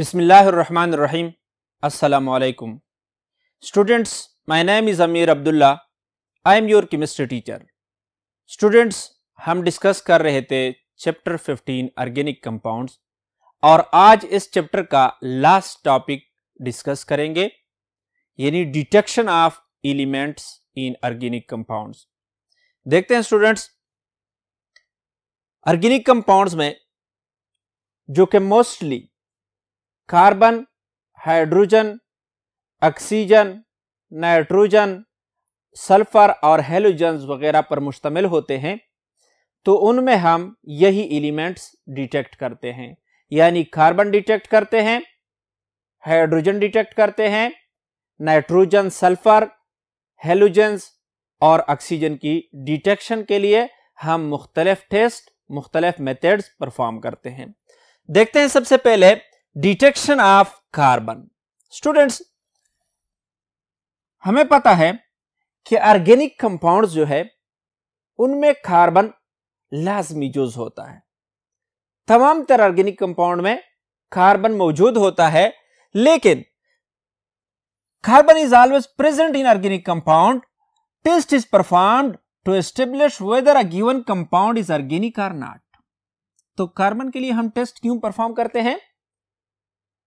Bismillahirrahmanirrahim. Assalamu alaikum. Students my name is Amir Abdullah. I am your chemistry teacher. हम discuss कर रहे थे chapter 15 organic compounds और आज इस चैप्टर का लास्ट टॉपिक डिस्कस करेंगे यानी detection of elements in organic compounds देखते हैं स्टूडेंट्स ऑर्गेनिक कंपाउंड्स में जो कि mostly carbon hydrogen oxygen nitrogen sulphur और हेलोजन वगैरह पर मुश्तमिल होते हैं तो उनमें हम यही एलिमेंट्स डिटेक्ट करते हैं यानी कार्बन डिटेक्ट करते हैं हाइड्रोजन डिटेक्ट करते हैं नाइट्रोजन सल्फर हेलोजेंस और ऑक्सीजन की डिटेक्शन के लिए हम मुख्तलिफ टेस्ट मुख्तलिफ मेथड्स परफॉर्म करते हैं देखते हैं सबसे पहले डिटेक्शन ऑफ कार्बन स्टूडेंट्स हमें पता है कि ऑर्गेनिक कंपाउंड जो है उनमें कार्बन लाजमी जुज होता है तमाम तरह ऑर्गेनिक कंपाउंड में कार्बन मौजूद होता है लेकिन carbon is always present in organic compound test is perform to establish whether a given compound is organic or not तो कार्बन के लिए हम टेस्ट क्यों परफॉर्म करते हैं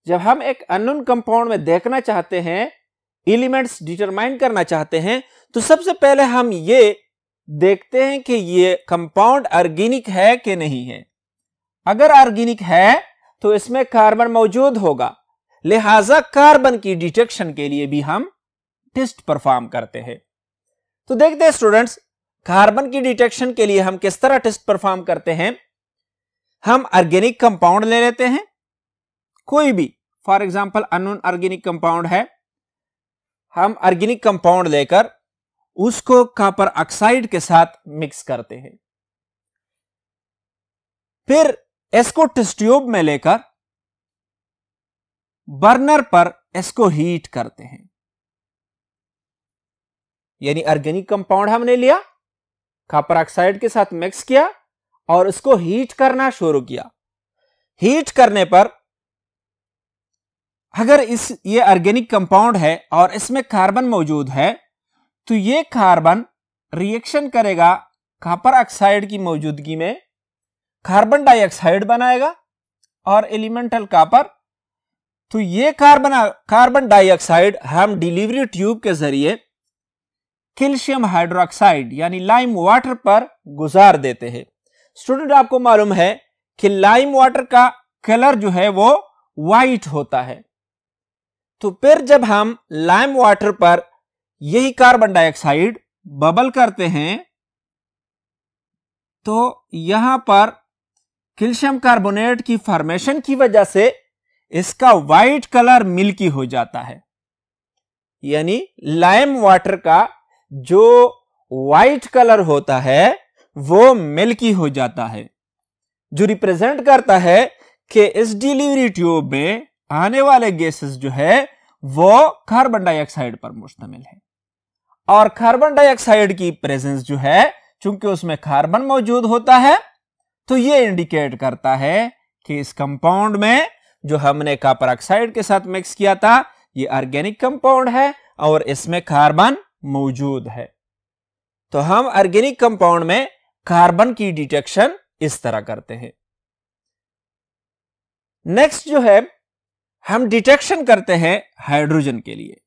जब हम एक अन कंपाउंड में देखना चाहते हैं एलिमेंट्स डिटरमाइन करना चाहते हैं तो सबसे पहले हम ये देखते हैं कि ये कंपाउंड ऑर्गेनिक है कि नहीं है अगर ऑर्गेनिक है तो इसमें कार्बन मौजूद होगा लिहाजा कार्बन की डिटेक्शन के लिए भी हम टेस्ट परफॉर्म करते हैं तो देखते हैं स्टूडेंट्स कार्बन की डिटेक्शन के लिए हम किस तरह टेस्ट परफॉर्म करते हैं हम ऑर्गेनिक कंपाउंड ले लेते हैं कोई भी for example unknown organic compound है हम ऑर्गेनिक कंपाउंड लेकर उसको कॉपर ऑक्साइड के साथ मिक्स करते हैं फिर इसको टेस्ट्यूब में लेकर बर्नर पर इसको हीट करते हैं यानी ऑर्गेनिक कंपाउंड हमने लिया कॉपर ऑक्साइड के साथ मिक्स किया और इसको हीट करना शुरू किया हीट करने पर अगर इस ये ऑर्गेनिक कंपाउंड है और इसमें कार्बन मौजूद है तो ये कार्बन रिएक्शन करेगा कापर ऑक्साइड की मौजूदगी में कार्बन डाइऑक्साइड बनाएगा और एलिमेंटल कापर तो ये कार्बन कार्बन डाइऑक्साइड हम डिलीवरी ट्यूब के जरिए कैल्शियम हाइड्रोक्साइड यानी लाइम वाटर पर गुजार देते हैं स्टूडेंट आपको मालूम है कि लाइम वाटर का कलर जो है वो वाइट होता है तो फिर जब हम लाइम वाटर पर यही कार्बन डाइऑक्साइड बबल करते हैं तो यहां पर कैल्शियम कार्बोनेट की फॉर्मेशन की वजह से इसका वाइट कलर मिल्की हो जाता है यानी लाइम वाटर का जो वाइट कलर होता है वो मिल्की हो जाता है जो रिप्रेजेंट करता है कि इस डिलीवरी ट्यूब में आने वाले गैसेस जो है वो कार्बन डाइऑक्साइड पर मुश्तमिल है और कार्बन डाइऑक्साइड की प्रेजेंस जो है चूंकि उसमें कार्बन मौजूद होता है तो ये इंडिकेट करता है कि इस कंपाउंड में जो हमने कापर ऑक्साइड के साथ मिक्स किया था ये ऑर्गेनिक कंपाउंड है और इसमें कार्बन मौजूद है तो हम ऑर्गेनिक कंपाउंड में कार्बन की डिटेक्शन इस तरह करते हैं नेक्स्ट जो है हम डिटेक्शन करते हैं हाइड्रोजन के लिए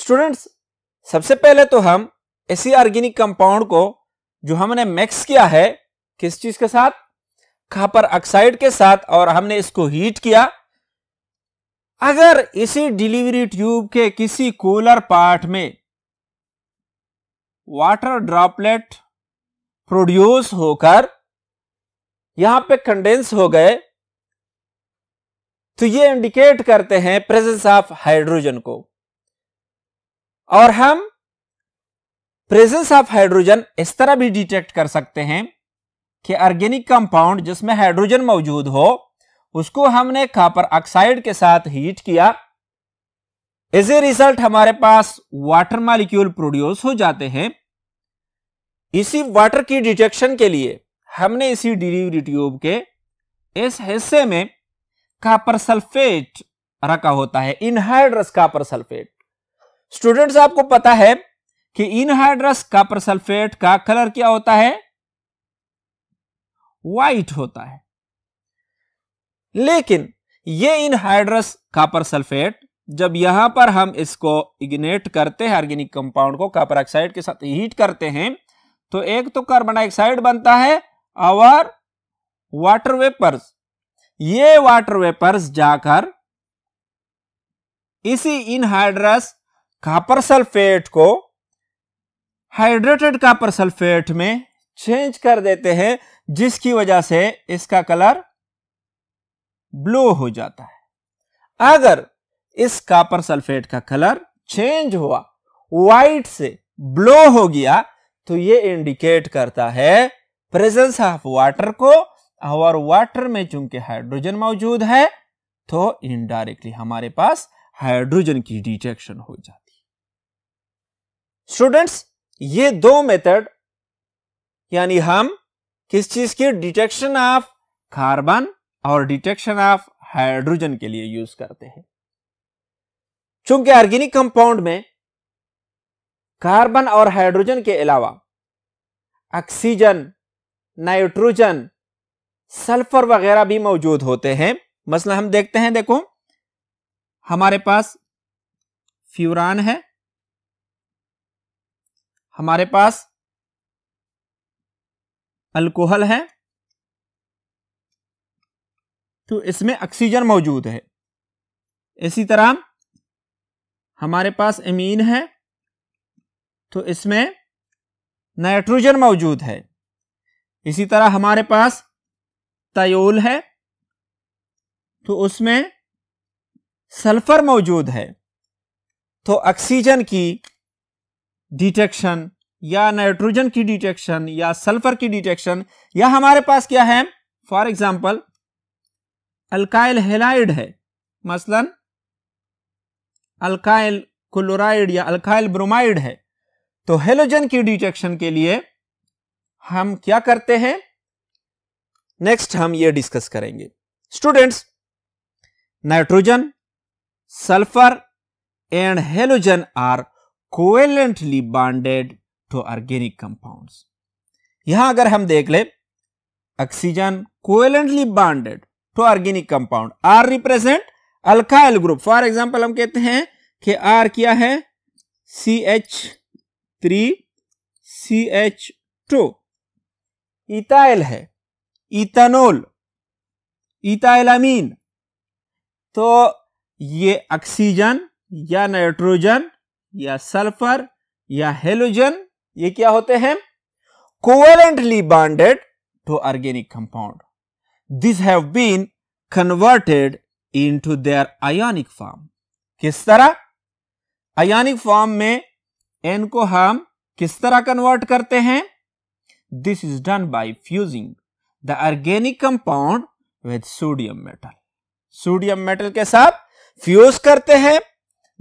स्टूडेंट्स सबसे पहले तो हम ऐसी ऑर्गेनिक कंपाउंड को जो हमने मिक्स किया है किस चीज के साथ कापर ऑक्साइड के साथ और हमने इसको हीट किया अगर इसी डिलीवरी ट्यूब के किसी कूलर पार्ट में वाटर ड्रॉपलेट प्रोड्यूस होकर यहां पे कंडेंस हो गए तो ये इंडिकेट करते हैं प्रेजेंस ऑफ हाइड्रोजन को और हम प्रेजेंस ऑफ हाइड्रोजन इस तरह भी डिटेक्ट कर सकते हैं कि ऑर्गेनिक कंपाउंड जिसमें हाइड्रोजन मौजूद हो उसको हमने कापर ऑक्साइड के साथ हीट किया एज ए रिजल्ट हमारे पास वाटर मालिक्यूल प्रोड्यूस हो जाते हैं इसी वाटर की डिटेक्शन के लिए हमने इसी डिलीवरी ट्यूब के इस हिस्से में कापर सल्फेट रखा होता है इनहाइड्रस कापर सल्फेट स्टूडेंट्स आपको पता है कि इनहाइड्रस कापर सल्फेट का कलर क्या होता है व्हाइट होता है लेकिन ये इनहाइड्रस कापर सल्फेट जब यहां पर हम इसको इग्नेट करते हैं ऑर्गेनिक कंपाउंड को कापर ऑक्साइड के साथ हीट करते हैं तो एक तो कार्बन डाइऑक्साइड बनता है और वाटर वेपर्स ये वाटर वेपर्स जाकर इसी इनहाइड्रस कापर सल्फेट को हाइड्रेटेड कापर सल्फेट में चेंज कर देते हैं जिसकी वजह से इसका कलर ब्लू हो जाता है अगर इस कापर सल्फेट का कलर चेंज हुआ व्हाइट से ब्लू हो गया तो ये इंडिकेट करता है प्रेजेंस ऑफ वाटर को और वाटर में चूंकि हाइड्रोजन मौजूद है तो इनडायरेक्टली हमारे पास हाइड्रोजन की डिटेक्शन हो जाती है स्टूडेंट्स ये दो मेथड यानी हम किस चीज के डिटेक्शन ऑफ कार्बन और डिटेक्शन ऑफ हाइड्रोजन के लिए यूज करते हैं चूंकि ऑर्गेनिक कंपाउंड में कार्बन और हाइड्रोजन के अलावा ऑक्सीजन नाइट्रोजन सल्फर वगैरह भी मौजूद होते हैं मसला हम देखते हैं देखो हमारे पास फ्यूरान है हमारे पास अल्कोहल है तो इसमें ऑक्सीजन मौजूद है इसी तरह हमारे पास एमीन है तो इसमें नाइट्रोजन मौजूद है इसी तरह हमारे पास तयोल है तो उसमें सल्फर मौजूद है तो ऑक्सीजन की डिटेक्शन या नाइट्रोजन की डिटेक्शन या सल्फर की डिटेक्शन या हमारे पास क्या है फॉर एग्जाम्पल अल्काइल हेलाइड है मसलन अल्काइल क्लोराइड या अल्काइल ब्रोमाइड है तो हेलोजन की डिटेक्शन के लिए हम क्या करते हैं नेक्स्ट हम ये डिस्कस करेंगे students nitrogen sulphur and halogen are covalently bonded to organic compounds यहां अगर हम देख ले oxygen covalently bonded to organic compound R represent alkyl group for example हम कहते हैं कि आर क्या है C H three C H two ethyl है इथेनॉल इथाइलामीन तो ये ऑक्सीजन या नाइट्रोजन या सल्फर या हेलोजन ये क्या होते हैं covalently to organic compound this have been converted into their ionic form किस तरह आयोनिक फॉर्म में एन को हम किस तरह कन्वर्ट करते हैं this is done by fusing the organic compound with sodium metal sodium metal के साथ फ्यूज करते हैं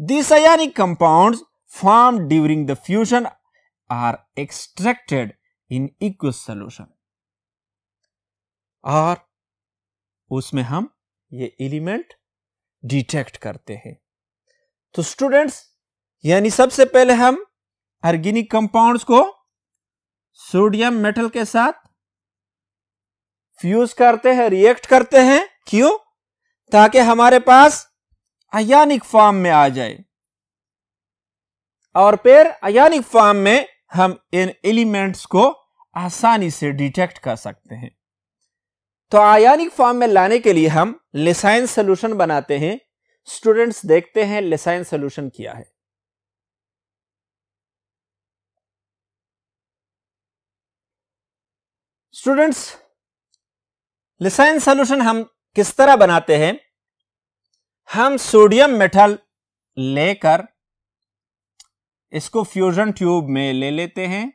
this ionic compound form during the fusion are extracted in aqueous solution और उसमें हम ये एलिमेंट डिटेक्ट करते हैं तो स्टूडेंट्स यानी सबसे पहले हम अर्गेनिक कंपाउंड्स को सोडियम मेटल के साथ फ्यूज करते हैं रिएक्ट करते हैं क्यों ताकि हमारे पास अयानिक फॉर्म में आ जाए और फिर अयानिक फॉर्म में हम इन एलिमेंट्स को आसानी से डिटेक्ट कर सकते हैं तो आयानिक फॉर्म में लाने के लिए हम लेसाइन सोल्यूशन बनाते हैं स्टूडेंट्स देखते हैं लेसाइन सोल्यूशन क्या है स्टूडेंट्स लिसाइन सोल्यूशन हम किस तरह बनाते हैं हम सोडियम मेटल लेकर इसको फ्यूजन ट्यूब में ले लेते हैं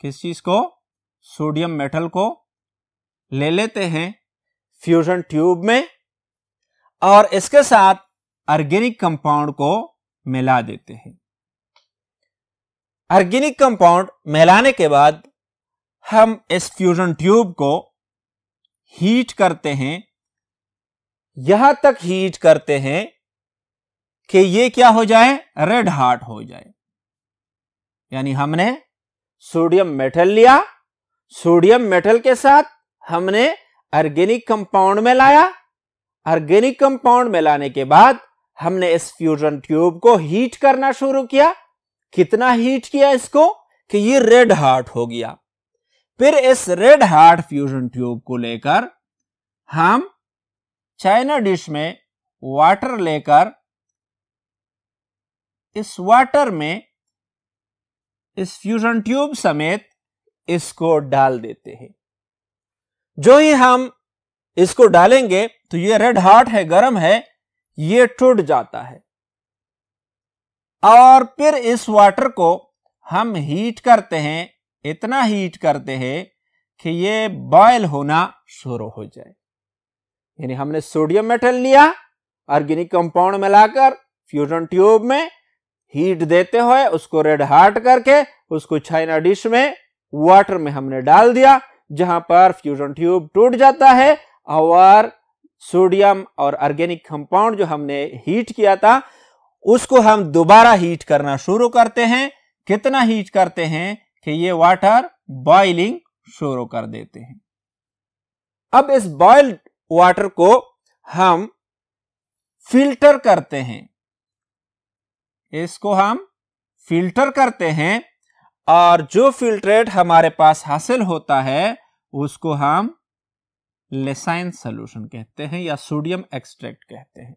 किस चीज को सोडियम मेटल को ले लेते हैं फ्यूजन ट्यूब में और इसके साथ ऑर्गेनिक कंपाउंड को मिला देते हैं ऑर्गेनिक कंपाउंड मिलाने के बाद हम इस फ्यूजन ट्यूब को हीट करते हैं यहां तक हीट करते हैं कि ये क्या हो जाए रेड हार्ट हो जाए यानी हमने सोडियम मेटल लिया सोडियम मेटल के साथ हमने ऑर्गेनिक कंपाउंड में लाया ऑर्गेनिक कंपाउंड में लाने के बाद हमने इस फ्यूजन ट्यूब को हीट करना शुरू किया कितना हीट किया इसको कि ये रेड हार्ट हो गया फिर इस रेड हार्ट फ्यूजन ट्यूब को लेकर हम चाइना डिश में वाटर लेकर इस वाटर में इस फ्यूजन ट्यूब समेत इसको डाल देते हैं जो ही हम इसको डालेंगे तो ये रेड हॉट है गर्म है ये टूट जाता है और फिर इस वाटर को हम हीट करते हैं इतना हीट करते हैं कि ये बॉयल होना शुरू हो जाए यानी हमने सोडियम मेटल लिया ऑर्गेनिक कंपाउंड मिलाकर फ्यूजन ट्यूब में हीट देते हुए उसको रेड हार्ट करके उसको चाइना डिश में वाटर में हमने डाल दिया जहां पर फ्यूजन ट्यूब टूट जाता है और सोडियम और ऑर्गेनिक कंपाउंड जो हमने हीट किया था उसको हम दोबारा हीट करना शुरू करते हैं कितना हीट करते हैं कि ये वाटर बॉइलिंग शुरू कर देते हैं अब इस बॉइल्ड वाटर को हम फिल्टर करते हैं इसको हम फिल्टर करते हैं और जो फिल्ट्रेट हमारे पास हासिल होता है उसको हम लेसाइन सोल्यूशन कहते हैं या सोडियम एक्सट्रैक्ट कहते हैं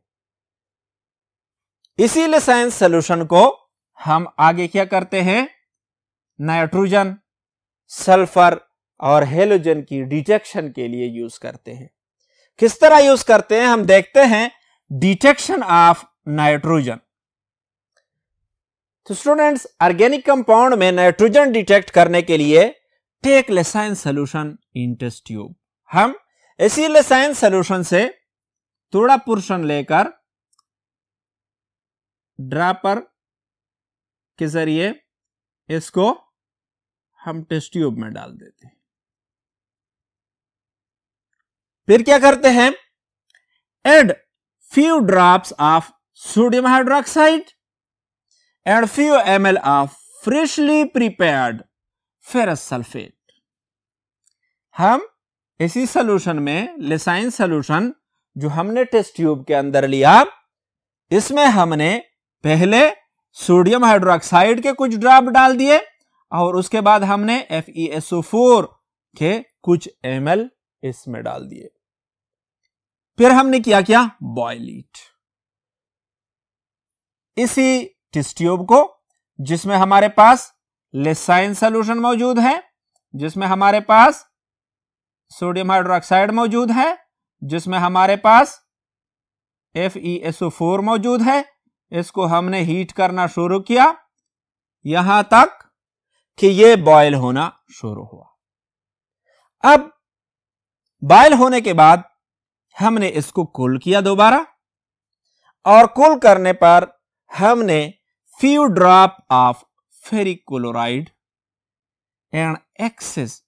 इसी लेसाइन सोल्यूशन को हम आगे क्या करते हैं नाइट्रोजन सल्फर और हेलोजन की डिटेक्शन के लिए यूज करते हैं किस तरह यूज करते हैं हम देखते हैं डिटेक्शन ऑफ नाइट्रोजन तो स्टूडेंट्स ऑर्गेनिक कंपाउंड में नाइट्रोजन डिटेक्ट करने के लिए take Lassaigne solution in test tube हम इसी लेसाइन सोल्यूशन से थोड़ा पोर्शन लेकर ड्रापर के जरिए इसको हम टेस्ट ट्यूब में डाल देते हैं फिर क्या करते हैं add few drops of sodium hydroxide and few M of freshly prepared ferrous sulphate हम इसी सॉल्यूशन में लेसाइन सॉल्यूशन जो हमने टेस्ट ट्यूब के अंदर लिया इसमें हमने पहले सोडियम हाइड्रोक्साइड के कुछ ड्रॉप डाल दिए और उसके बाद हमने F E S O four के कुछ एम एल इसमें डाल दिए फिर हमने क्या किया बॉयल इट इसी टिस्ट्यूब को जिसमें हमारे पास लेसाइन सोल्यूशन मौजूद है जिसमें हमारे पास सोडियम हाइड्रोक्साइड मौजूद है जिसमें हमारे पास F E S O four मौजूद है इसको हमने हीट करना शुरू किया यहां तक कि ये बॉयल होना शुरू हुआ अब बॉयल होने के बाद हमने इसको कूल किया दोबारा और कुल करने पर हमने few drop of ferric chloride and excess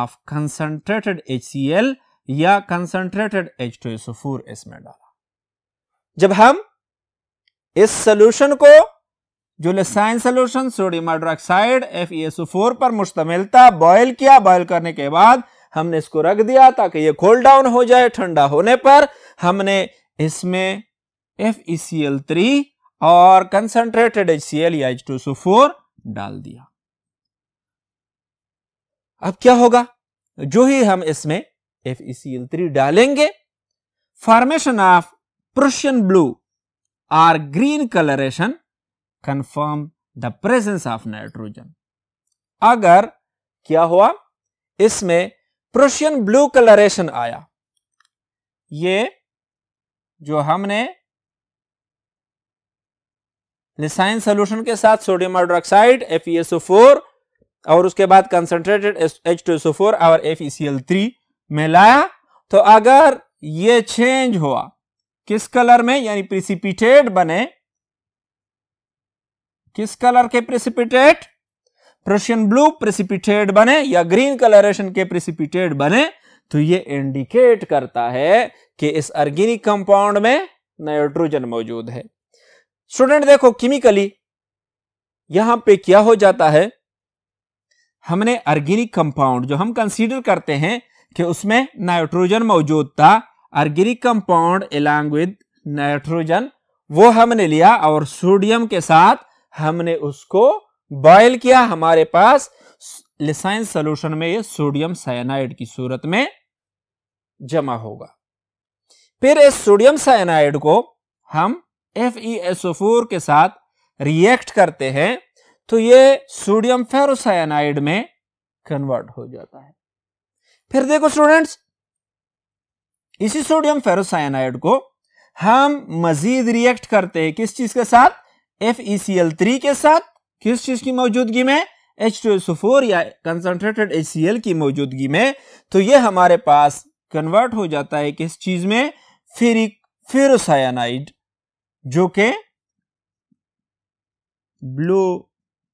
of concentrated HCl या concentrated H2SO4 इसमें डाला जब हम इस सॉल्यूशन को जो Lassaigne solution sodium hydroxide four पर मुश्तमिल था बॉयल किया बॉयल करने के बाद हमने इसको रख दिया ताकि ये कोल्ड डाउन हो जाए ठंडा होने पर हमने इसमें F E C L three और कंसनट्रेटेड एच सी एल या एच टू सो फोर डाल दिया अब क्या होगा जो ही हम इसमें F E C L three डालेंगे formation of Prussian blue or green coloration confirm the presence of nitrogen अगर क्या हुआ इसमें प्रोशियन ब्लू कलरेशन आया ये जो हमने लिसाइन सोल्यूशन के साथ सोडियम हाइड्रोक्साइड एफ और उसके बाद concentrated H two S O four और एफ में लाया तो अगर ये चेंज हुआ किस कलर में यानी प्रिसिपिटेट बने किस कलर के प्रेसिपिटेट प्रशियन ब्लू प्रेसिपिटेट बने या ग्रीन कलरेशन के प्रेसिपिटेट बने तो ये इंडिकेट करता है कि इस अर्गेनिक कंपाउंड में नाइट्रोजन मौजूद है स्टूडेंट देखो केमिकली यहां पे क्या हो जाता है हमने अर्गेनिक कंपाउंड जो हम कंसीडर करते हैं कि उसमें नाइट्रोजन मौजूद था organic compound along with nitrogen वो हमने लिया और सोडियम के साथ हमने उसको बॉयल किया हमारे पास लिसाइन सोल्यूशन में ये सोडियम साइनाइड की सूरत में जमा होगा फिर इस सोडियम साइनाइड को हम एफ के साथ रिएक्ट करते हैं तो ये सोडियम फेरोसाइनाइड में कन्वर्ट हो जाता है फिर देखो स्टूडेंट्स इसी सोडियम फेरोसाइनाइड को हम मजीद रिएक्ट करते हैं किस चीज के साथ F E C L three के साथ किस चीज की मौजूदगी में एच टू एस फोर या कंसनट्रेटेड एच सी एल की मौजूदगी में तो ये हमारे पास कन्वर्ट हो जाता है किस चीज में फेरिक फेरोसाइनाइड जो के ब्लू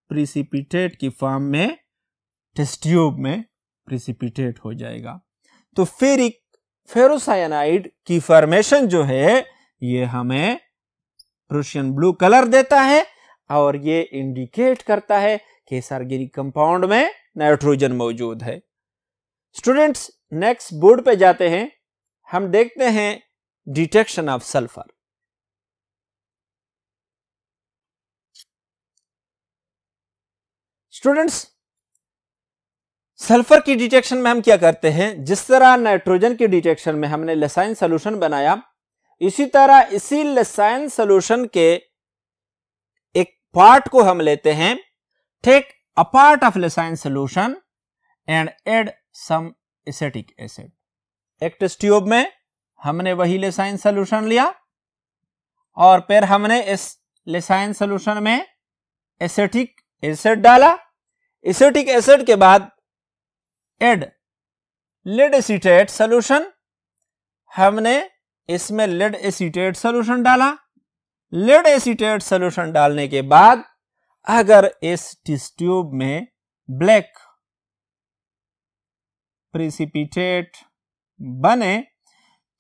प्रिसिपिटेट की फॉर्म में टेस्ट्यूब में प्रिसिपिटेट हो जाएगा तो फेरिक फेरोसाइनाइड की फॉर्मेशन जो है ये हमें प्रूशियन ब्लू कलर देता है और ये इंडिकेट करता है कि सार्गिरी कंपाउंड में नाइट्रोजन मौजूद है स्टूडेंट्स नेक्स्ट बोर्ड पे जाते हैं हम देखते हैं detection of sulphur students sulphur की डिटेक्शन में हम क्या करते हैं जिस तरह नाइट्रोजन की डिटेक्शन में हमने लेसाइन सोल्यूशन बनाया इसी तरह इसी लेसाइन सोल्यूशन के एक पार्ट को हम लेते हैं take a part of Lassaigne solution and add some acetic acid एक टेस्ट ट्यूब में हमने वही लेसाइन सोल्यूशन लिया और फिर हमने इस लेसाइन सोल्यूशन में एसेटिक एसिड डाला एसेटिक एसिड के बाद एड लेड एसिटेट सोल्यूशन हमने इसमें लेड एसीटेट सोल्यूशन डाला लेड एसीटेट सोल्यूशन डालने के बाद अगर इस टिस्ट ट्यूब में ब्लैक प्रिसिपिटेट बने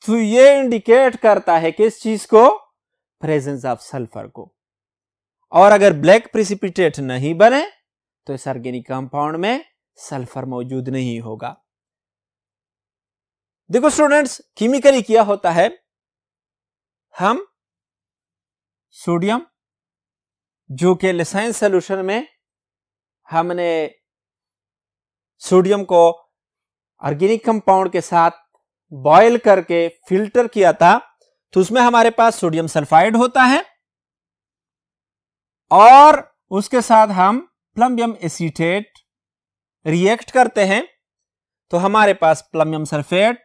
तो ये इंडिकेट करता है किस चीज को प्रेजेंस ऑफ सल्फर को और अगर ब्लैक प्रिसिपिटेट नहीं बने तो इस ऑर्गेनिक कंपाउंड में सल्फर मौजूद नहीं होगा देखो स्टूडेंट्स केमिकली क्या होता है हम सोडियम जो कि लिसाइन सोल्यूशन में हमने सोडियम को ऑर्गेनिक कंपाउंड के साथ बॉयल करके फिल्टर किया था तो उसमें हमारे पास सोडियम सल्फाइड होता है और उसके साथ हम प्लम्बियम एसीटेट रिएक्ट करते हैं तो हमारे पास प्लम्बियम सल्फेट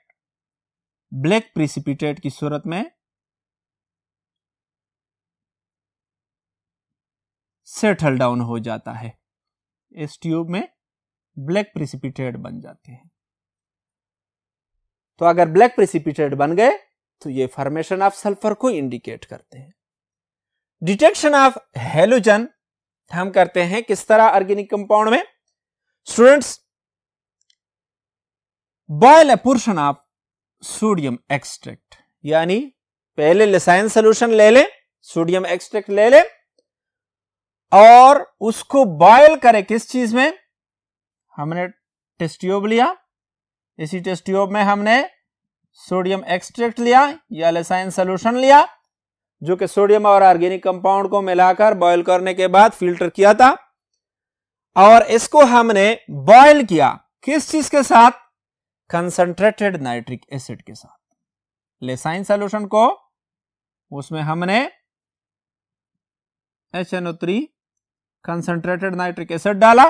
ब्लैक प्रिसिपिटेट की सूरत में सेटल डाउन हो जाता है इस ट्यूब में ब्लैक प्रिसिपिटेट बन जाते हैं तो अगर ब्लैक प्रिसिपिटेट बन गए तो ये फॉर्मेशन ऑफ सल्फर को इंडिकेट करते हैं डिटेक्शन ऑफ हेलोजन हम करते हैं किस तरह ऑर्गेनिक कंपाउंड में students boil a portion of sodium extract यानी पहले लसायन सोल्यूशन ले ले सोडियम एक्सट्रैक्ट ले ले और उसको बॉयल करें किस चीज में हमने टेस्ट ट्यूब लिया इसी टेस्ट ट्यूब में हमने सोडियम एक्सट्रैक्ट लिया या लेसाइन सोल्यूशन लिया जो कि सोडियम और ऑर्गेनिक कंपाउंड को मिलाकर बॉयल करने के बाद फिल्टर किया था और इसको हमने बॉयल किया किस चीज के साथ कंसंट्रेटेड नाइट्रिक एसिड के साथ लेसाइन सोल्यूशन को उसमें हमने H N O three concentrated nitric acid डाला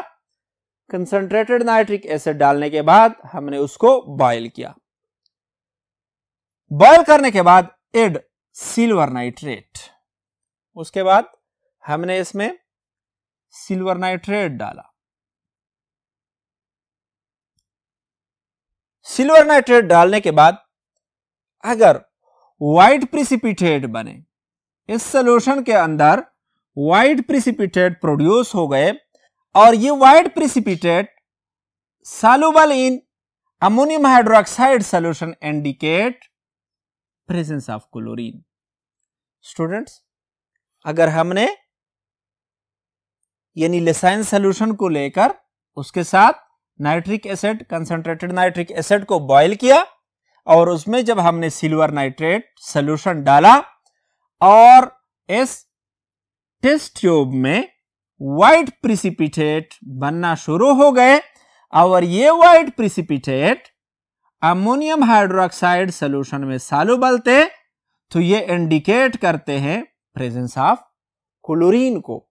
कंसंट्रेटेड नाइट्रिक एसिड डालने के बाद हमने उसको बॉयल किया बॉयल करने के बाद एड सिल्वर नाइट्रेट उसके बाद हमने इसमें सिल्वर नाइट्रेट डाला सिल्वर नाइट्रेट डालने के बाद अगर वाइट प्रिसिपिटेट बने इस सोल्यूशन के अंदर वाइट प्रिसिपिटेट प्रोड्यूस हो गए और ये white precipitate soluble in ammonium hydroxide solution indicate presence of chlorine students अगर हमने यानी लेसाइन सोल्यूशन को लेकर उसके साथ nitric acid concentrated nitric acid को बॉइल किया और उसमें जब हमने सिल्वर नाइट्रेट सोल्यूशन डाला और इस टेस्ट ट्यूब में व्हाइट प्रिसिपिटेट बनना शुरू हो गए और ये white precipitate ammonium hydroxide solution में सालू बलते तो ये इंडिकेट करते हैं प्रेजेंस ऑफ क्लोरीन को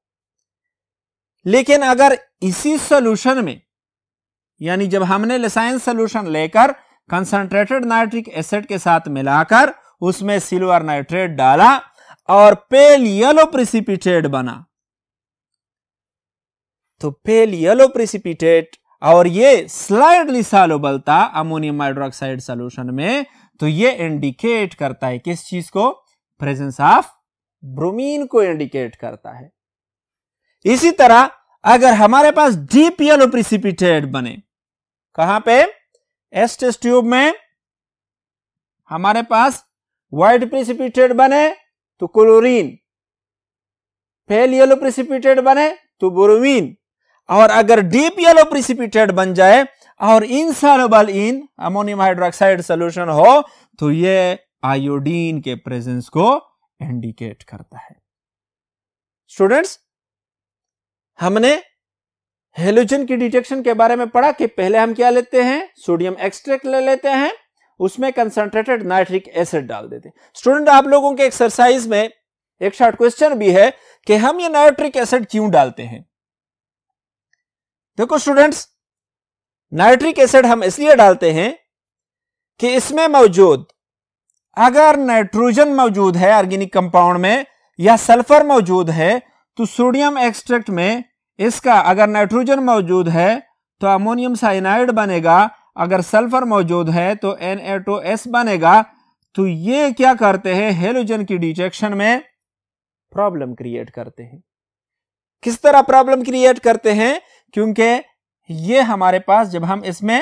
लेकिन अगर इसी सोल्यूशन में यानी जब हमने लसाइन सोल्यूशन लेकर कंसनट्रेटेड नाइट्रिक एसिड के साथ मिलाकर उसमें सिल्वर नाइट्रेट डाला और पेल येलो प्रिसिपिटेट बना तो पेल येलो प्रिसिपिटेट और ये स्लाइडली सॉल्युबल था अमोनियम हाइड्रोक्साइड सोल्यूशन में तो ये इंडिकेट करता है किस चीज को प्रेजेंस ऑफ ब्रोमीन को इंडिकेट करता है इसी तरह अगर हमारे पास डीप येलो प्रिसिपिटेट बने कहां पे एस टेस्ट ट्यूब में हमारे पास व्हाइट प्रिसिपिटेट बने तो क्लोरीन फेल येलो प्रिसिपिटेट बने तो ब्रोमीन और अगर डीप येलो प्रिसिपिटेट बन जाए और in insoluble in ammonium hydroxide solution हो तो ये आयोडीन के प्रेजेंस को इंडिकेट करता है स्टूडेंट्स हमने हेलोजन की डिटेक्शन के बारे में पढ़ा कि पहले हम क्या लेते हैं सोडियम एक्सट्रैक्ट ले लेते हैं उसमें कंसंट्रेटेड नाइट्रिक एसिड डाल देते हैं स्टूडेंट आप लोगों के एक्सरसाइज में एक शॉर्ट क्वेश्चन भी है कि हम ये नाइट्रिक एसिड क्यों डालते हैं देखो स्टूडेंट्स नाइट्रिक एसिड हम इसलिए डालते हैं कि इसमें मौजूद अगर नाइट्रोजन मौजूद है ऑर्गेनिक कंपाउंड में या सल्फर मौजूद है तो सोडियम एक्सट्रैक्ट में इसका अगर नाइट्रोजन मौजूद है तो अमोनियम साइनाइड बनेगा अगर सल्फर मौजूद है तो एन बनेगा तो ये क्या करते हैं हेलोजन की डिटेक्शन में प्रॉब्लम क्रिएट करते हैं किस तरह प्रॉब्लम क्रिएट करते हैं क्योंकि ये हमारे पास जब हम इसमें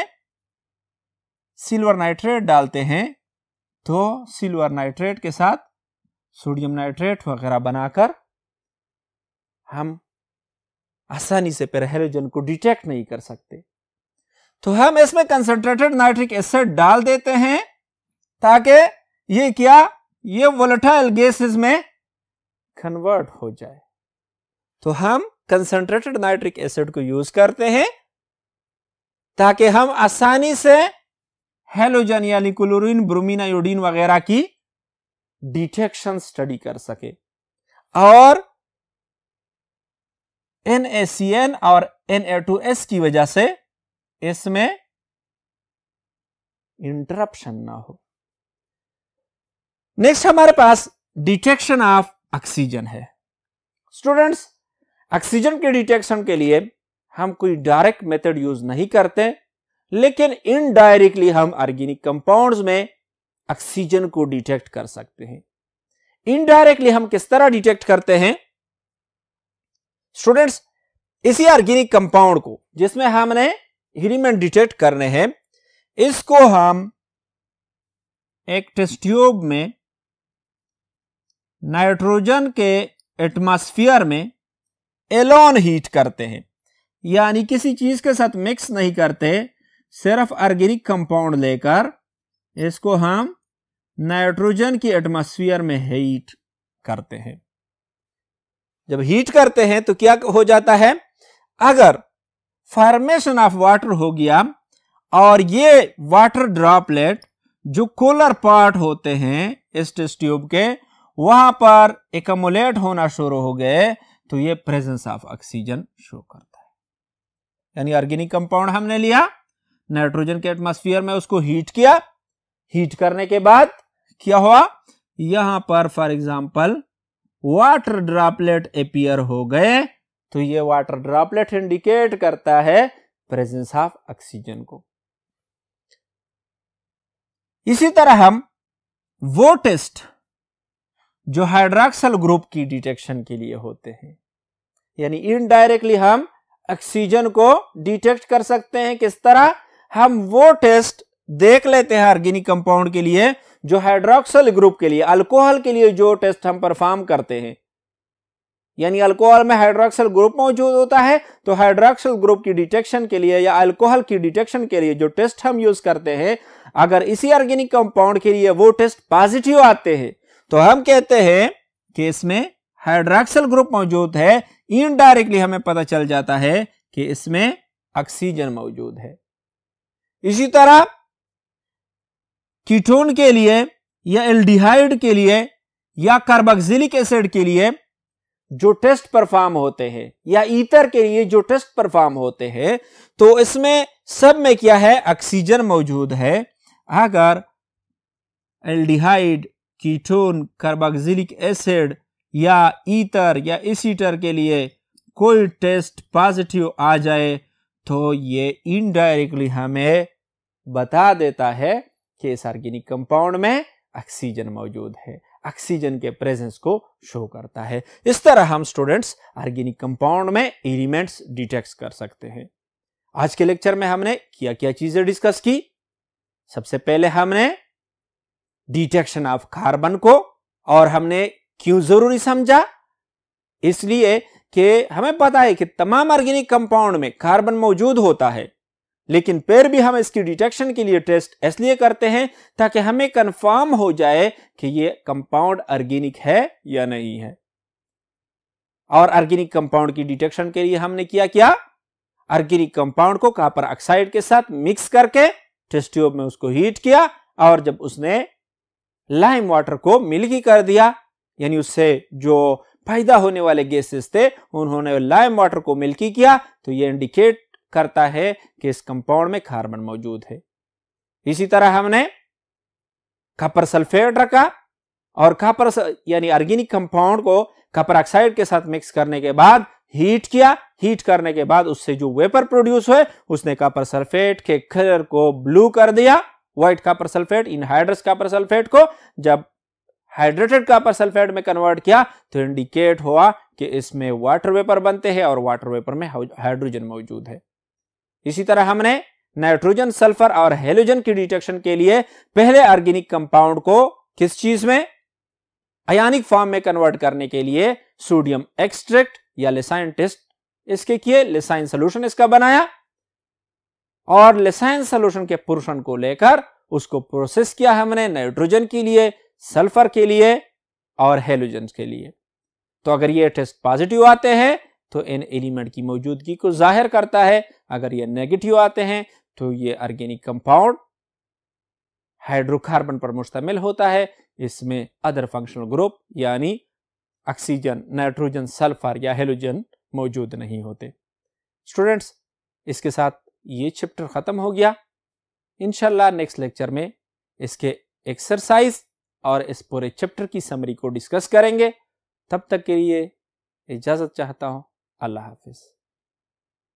सिल्वर नाइट्रेट डालते हैं तो सिल्वर नाइट्रेट के साथ सोडियम नाइट्रेट वगैरह बनाकर हम आसानी से पेरहेलोजन को डिटेक्ट नहीं कर सकते तो हम इसमें कंसंट्रेटेड नाइट्रिक एसिड डाल देते हैं ताकि ये क्या ये वोलेटाइल गैसेस में कन्वर्ट हो जाए तो हम कंसंट्रेटेड नाइट्रिक एसिड को यूज करते हैं ताकि हम आसानी से हेलोजन यानी क्लोरीन ब्रोमीन आयोडीन वगैरह की डिटेक्शन स्टडी कर सके और एन ए सी एन और एन ए टू एस की वजह से इसमें इंटरप्शन ना हो नेक्स्ट हमारे पास डिटेक्शन ऑफ ऑक्सीजन है स्टूडेंट्स ऑक्सीजन के डिटेक्शन के लिए हम कोई डायरेक्ट मेथड यूज नहीं करते लेकिन इनडायरेक्टली हम ऑर्गेनिक कंपाउंड्स में ऑक्सीजन को डिटेक्ट कर सकते हैं इनडायरेक्टली हम किस तरह डिटेक्ट करते हैं स्टूडेंट्स इसी ऑर्गेनिक कंपाउंड को जिसमें हमने हिरीमेंट डिटेक्ट करने हैं इसको हम एक टेस्ट ट्यूब में नाइट्रोजन के एटमॉस्फेयर में एलोन हीट करते हैं यानी किसी चीज के साथ मिक्स नहीं करते सिर्फ ऑर्गेनिक कंपाउंड लेकर इसको हम नाइट्रोजन की एटमॉस्फेयर में हीट करते हैं जब हीट करते हैं तो क्या हो जाता है अगर फॉर्मेशन ऑफ वाटर हो गया और ये वाटर ड्रॉपलेट जो कूलर पार्ट होते हैं इस टेस्ट ट्यूब के वहां पर एकमुलेट होना शुरू हो गए तो ये प्रेजेंस ऑफ ऑक्सीजन शो करता है यानी ऑर्गेनिक कंपाउंड हमने लिया नाइट्रोजन के एटमोस्फियर में उसको हीट किया हीट करने के बाद क्या हुआ यहां पर for example water droplet appear हो गए तो ये वाटर ड्रॉपलेट इंडिकेट करता है प्रेजेंस ऑफ ऑक्सीजन को इसी तरह हम वो टेस्ट जो हाइड्रॉक्सल ग्रुप की डिटेक्शन के लिए होते हैं यानी इनडायरेक्टली हम ऑक्सीजन को डिटेक्ट कर सकते हैं किस तरह हम वो टेस्ट देख लेते हैं आर्गेनिक कंपाउंड के लिए जो हाइड्रोक्सल ग्रुप के लिए अल्कोहल के लिए जो टेस्ट हम परफॉर्म करते हैं यानी अल्कोहल में हाइड्रोक्सल ग्रुप मौजूद होता है तो हाइड्रोक्सल ग्रुप की डिटेक्शन के लिए या अल्कोहल की डिटेक्शन के लिए जो टेस्ट हम यूज करते हैं अगर इसी ऑर्गेनिक कंपाउंड के लिए वो टेस्ट पॉजिटिव आते हैं तो हम कहते हैं कि इसमें हाइड्रोक्सल ग्रुप मौजूद है इनडायरेक्टली हमें पता चल जाता है कि इसमें ऑक्सीजन मौजूद है इसी तरह कीटोन के लिए या एल्डिहाइड के लिए या कार्बोक्सिलिक एसिड के लिए जो टेस्ट परफॉर्म होते हैं या ईथर के लिए जो टेस्ट परफॉर्म होते हैं तो इसमें सब में क्या है ऑक्सीजन मौजूद है अगर एल्डिहाइड कीटोन कार्बोक्सिलिक एसिड या ईथर या एसीटर के लिए कोई टेस्ट पॉजिटिव आ जाए तो ये इनडायरेक्टली हमें बता देता है कि इस आर्गेनिक कंपाउंड में ऑक्सीजन मौजूद है ऑक्सीजन के प्रेजेंस को शो करता है इस तरह हम स्टूडेंट्स आर्गेनिक कंपाउंड में एलिमेंट्स डिटेक्ट कर सकते हैं आज के लेक्चर में हमने क्या क्या चीजें डिस्कस की सबसे पहले हमने डिटेक्शन ऑफ कार्बन को और हमने क्यों जरूरी समझा इसलिए कि हमें पता है कि तमाम ऑर्गेनिक कंपाउंड में कार्बन मौजूद होता है लेकिन फिर भी हम इसकी डिटेक्शन के लिए टेस्ट इसलिए करते हैं ताकि हमें कंफर्म हो जाए कि ये कंपाउंड ऑर्गेनिक है या नहीं है और ऑर्गेनिक कंपाउंड की डिटेक्शन के लिए हमने किया क्या ऑर्गेनिक कंपाउंड को कापर ऑक्साइड के साथ मिक्स करके टेस्ट ट्यूब में उसको हीट किया और जब उसने लाइम वाटर को मिल्की कर दिया यानी उससे जो पैदा होने वाले गैसेस थे उन्होंने लाइम वाटर को मिल्की किया तो ये इंडिकेट करता है कि इस कंपाउंड में कार्बन मौजूद है इसी तरह हमने कपर सल्फेट रखा और कपर यानी अर्गेनिक कंपाउंड को कपर ऑक्साइड के साथ मिक्स करने के बाद हीट किया हीट करने के बाद उससे जो वेपर प्रोड्यूस हुए उसने कापर सल्फेट के कलर को ब्लू कर दिया white copper sulphate anhydrous copper sulphate को जब हाइड्रेटेड कापर सल्फेट में कन्वर्ट किया तो इंडिकेट हुआ कि इसमें वाटर वेपर बनते हैं और वाटर वेपर में हाइड्रोजन मौजूद है इसी तरह हमने नाइट्रोजन सल्फर और हेलोजन की डिटेक्शन के लिए पहले ऑर्गेनिक कंपाउंड को किस चीज में अयानिक फॉर्म में कन्वर्ट करने के लिए सोडियम एक्सट्रैक्ट या लेसाइन टेस्ट इसके किए लेसाइन सोल्यूशन इसका बनाया और लेसाइन सोल्यूशन के पोर्शन को लेकर उसको प्रोसेस किया हमने नाइट्रोजन के लिए सल्फर के लिए और हेलोजन के लिए तो अगर ये टेस्ट पॉजिटिव आते हैं तो इन एलिमेंट की मौजूदगी को जाहिर करता है अगर ये नेगेटिव आते हैं तो ये ऑर्गेनिक कंपाउंड हाइड्रोकार्बन पर मुश्तमिल होता है इसमें अदर फंक्शनल ग्रुप यानी ऑक्सीजन नाइट्रोजन सल्फर या हेलोजन मौजूद नहीं होते स्टूडेंट्स इसके साथ ये चैप्टर ख़त्म हो गया इनशाला नेक्स्ट लेक्चर में इसके एक्सरसाइज और इस पूरे चैप्टर की समरी को डिस्कस करेंगे तब तक के लिए इजाज़त चाहता हूँ আল্লাহ হাফিজ